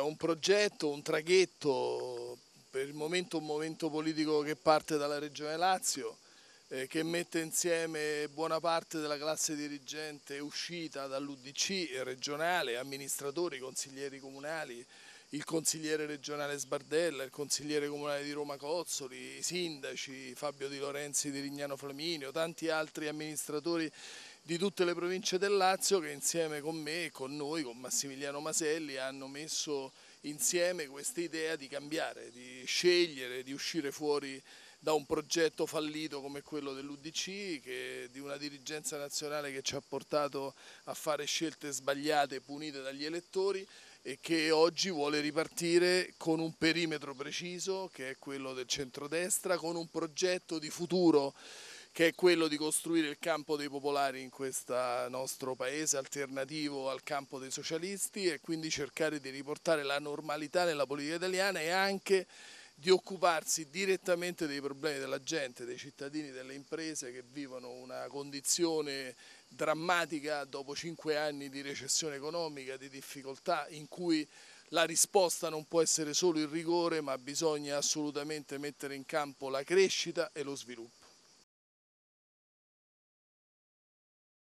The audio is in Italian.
è un progetto, un traghetto, per il momento un momento politico che parte dalla Regione Lazio, eh, che mette insieme buona parte della classe dirigente uscita dall'UDC regionale, amministratori, consiglieri comunali, il consigliere regionale Sbardella, il consigliere comunale di Roma Cozzoli, i sindaci Fabio Di Lorenzi di Rignano Flaminio, tanti altri amministratori di tutte le province del Lazio che insieme con me, e con noi, con Massimiliano Maselli hanno messo insieme questa idea di cambiare, di scegliere, di uscire fuori da un progetto fallito come quello dell'Udc, di una dirigenza nazionale che ci ha portato a fare scelte sbagliate punite dagli elettori che oggi vuole ripartire con un perimetro preciso che è quello del centrodestra, con un progetto di futuro che è quello di costruire il campo dei popolari in questo nostro paese alternativo al campo dei socialisti e quindi cercare di riportare la normalità nella politica italiana e anche di occuparsi direttamente dei problemi della gente, dei cittadini, delle imprese che vivono una condizione drammatica dopo cinque anni di recessione economica, di difficoltà in cui la risposta non può essere solo il rigore ma bisogna assolutamente mettere in campo la crescita e lo sviluppo.